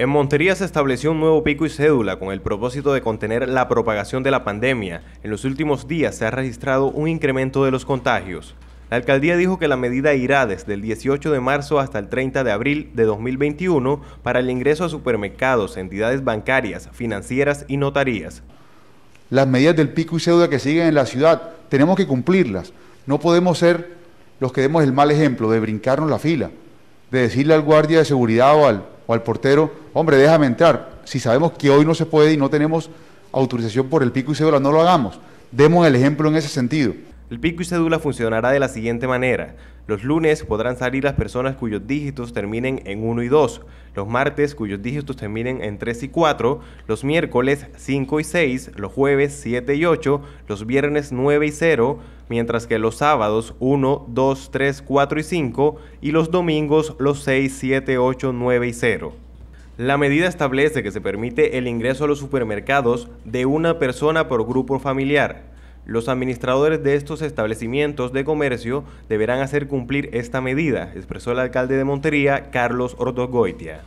En Montería se estableció un nuevo pico y cédula con el propósito de contener la propagación de la pandemia. En los últimos días se ha registrado un incremento de los contagios. La alcaldía dijo que la medida irá desde el 18 de marzo hasta el 30 de abril de 2021 para el ingreso a supermercados, entidades bancarias, financieras y notarías. Las medidas del pico y cédula que siguen en la ciudad, tenemos que cumplirlas. No podemos ser los que demos el mal ejemplo de brincarnos la fila, de decirle al guardia de seguridad o al o al portero, hombre, déjame entrar. Si sabemos que hoy no se puede y no tenemos autorización por el pico y cédula, no lo hagamos. Demos el ejemplo en ese sentido. El pico y cédula funcionará de la siguiente manera. Los lunes podrán salir las personas cuyos dígitos terminen en 1 y 2, los martes cuyos dígitos terminen en 3 y 4, los miércoles 5 y 6, los jueves 7 y 8, los viernes 9 y 0, mientras que los sábados 1, 2, 3, 4 y 5 y los domingos los 6, 7, 8, 9 y 0. La medida establece que se permite el ingreso a los supermercados de una persona por grupo familiar, los administradores de estos establecimientos de comercio deberán hacer cumplir esta medida, expresó el alcalde de Montería, Carlos Ordogoitia.